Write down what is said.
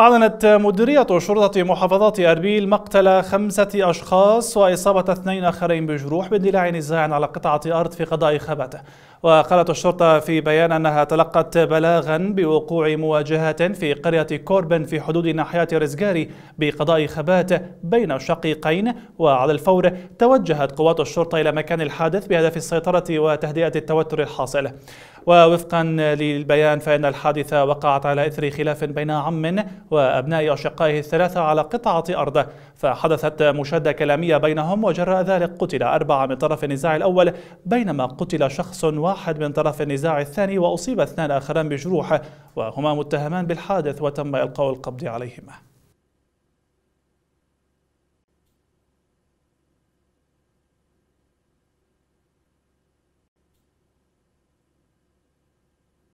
أعلنت مديرية شرطة محافظة أربيل مقتل خمسة أشخاص وإصابة اثنين آخرين بجروح باندلاع نزاع على قطعة أرض في قضاء خبته وقالت الشرطة في بيان أنها تلقت بلاغا بوقوع مواجهة في قرية كوربن في حدود ناحية رزقاري بقضاء خبات بين شقيقين وعلى الفور توجهت قوات الشرطة إلى مكان الحادث بهدف السيطرة وتهدئة التوتر الحاصل ووفقا للبيان فإن الحادثة وقعت على إثر خلاف بين عم وأبناء أشقائه الثلاثة على قطعة أرض فحدثت مشادة كلامية بينهم وجراء ذلك قتل أربعة من طرف النزاع الأول بينما قتل شخص واحد واحد من طرف النزاع الثاني وأصيب اثنان آخران بجروح وهما متهمان بالحادث وتم إلقاء القبض عليهما